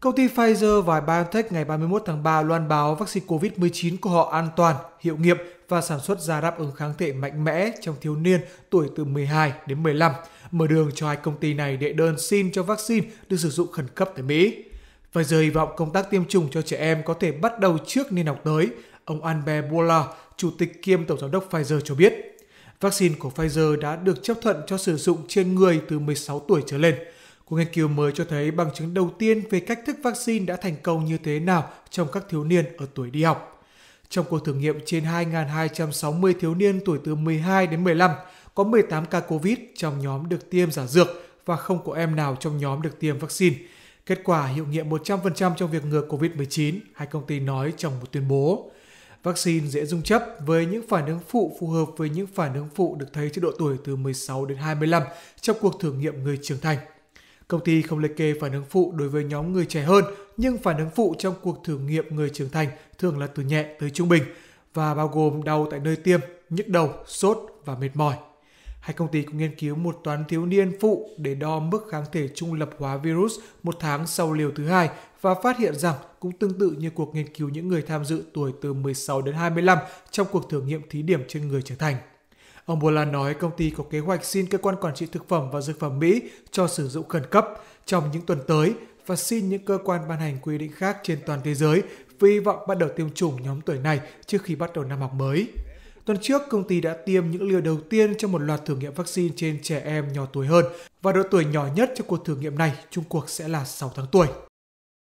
Công ty Pfizer và BioNTech ngày 31 tháng 3 loan báo vaccine COVID-19 của họ an toàn, hiệu nghiệm và sản xuất ra đáp ứng kháng thể mạnh mẽ trong thiếu niên tuổi từ 12 đến 15, mở đường cho hai công ty này đệ đơn xin cho vaccine được sử dụng khẩn cấp tại Mỹ. Pfizer hy vọng công tác tiêm chủng cho trẻ em có thể bắt đầu trước niên học tới, ông Albert Bourla, Chủ tịch kiêm Tổng giám đốc Pfizer cho biết. Vaccine của Pfizer đã được chấp thuận cho sử dụng trên người từ 16 tuổi trở lên – Cuộc nghiên cứu mới cho thấy bằng chứng đầu tiên về cách thức vaccine đã thành công như thế nào trong các thiếu niên ở tuổi đi học. Trong cuộc thử nghiệm trên 2.260 thiếu niên tuổi từ 12 đến 15, có 18 ca COVID trong nhóm được tiêm giả dược và không có em nào trong nhóm được tiêm vaccine. Kết quả hiệu nghiệm 100% trong việc ngừa COVID-19, hai công ty nói trong một tuyên bố. Vaccine dễ dung chấp với những phản ứng phụ phù hợp với những phản ứng phụ được thấy trên độ tuổi từ 16 đến 25 trong cuộc thử nghiệm người trưởng thành. Công ty không liệt kê phản ứng phụ đối với nhóm người trẻ hơn, nhưng phản ứng phụ trong cuộc thử nghiệm người trưởng thành thường là từ nhẹ tới trung bình và bao gồm đau tại nơi tiêm, nhức đầu, sốt và mệt mỏi. Hai công ty cũng nghiên cứu một toán thiếu niên phụ để đo mức kháng thể trung lập hóa virus một tháng sau liều thứ hai và phát hiện rằng cũng tương tự như cuộc nghiên cứu những người tham dự tuổi từ 16 đến 25 trong cuộc thử nghiệm thí điểm trên người trưởng thành. Ông Bolan nói công ty có kế hoạch xin cơ quan quản trị thực phẩm và dược phẩm Mỹ cho sử dụng khẩn cấp trong những tuần tới và xin những cơ quan ban hành quy định khác trên toàn thế giới với hy vọng bắt đầu tiêm chủng nhóm tuổi này trước khi bắt đầu năm học mới. Tuần trước, công ty đã tiêm những liều đầu tiên cho một loạt thử nghiệm vaccine trên trẻ em nhỏ tuổi hơn và độ tuổi nhỏ nhất cho cuộc thử nghiệm này, Trung Quốc sẽ là 6 tháng tuổi.